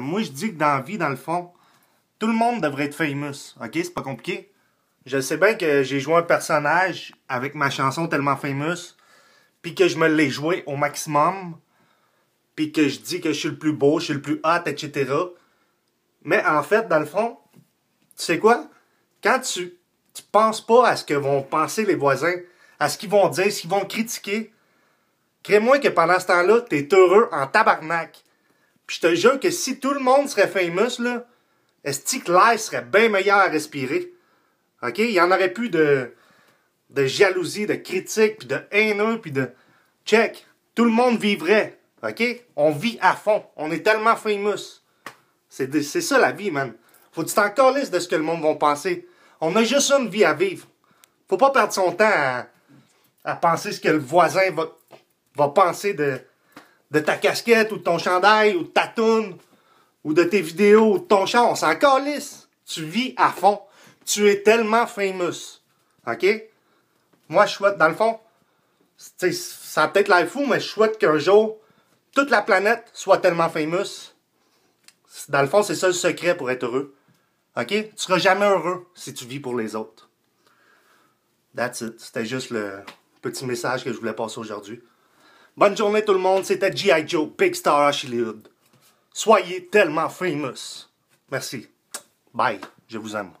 moi, je dis que dans la vie, dans le fond, tout le monde devrait être famous. OK? C'est pas compliqué. Je sais bien que j'ai joué un personnage avec ma chanson tellement famous, puis que je me l'ai joué au maximum, puis que je dis que je suis le plus beau, je suis le plus hot, etc. Mais en fait, dans le fond, tu sais quoi? Quand tu, tu penses pas à ce que vont penser les voisins, à ce qu'ils vont dire, ce qu'ils vont critiquer, crée-moi que pendant ce temps-là, t'es heureux en tabarnak je te jure que si tout le monde serait famous, là, est que l'air serait bien meilleur à respirer? OK? Il n'y en aurait plus de, de jalousie, de critique, de haineux, puis de... Check! Tout le monde vivrait. OK? On vit à fond. On est tellement famous. C'est ça la vie, man. Faut que tu t'en de ce que le monde va penser. On a juste une vie à vivre. Faut pas perdre son temps à, à penser ce que le voisin va, va penser de, de ta casquette ou de ton chandail ou de ta toune ou de tes vidéos ou de ton chant. On s'en calisse. Tu vis à fond. Tu es tellement famous. OK? Moi, je souhaite, dans le fond, ça peut-être l'air fou, mais je souhaite qu'un jour, toute la planète soit tellement famous. Dans le fond, c'est ça le secret pour être heureux. OK? Tu seras jamais heureux si tu vis pour les autres. That's it. C'était juste le petit message que je voulais passer aujourd'hui. Bonne journée tout le monde, c'était G.I. Joe, Big Star Ashley Soyez tellement famous. Merci. Bye, je vous aime.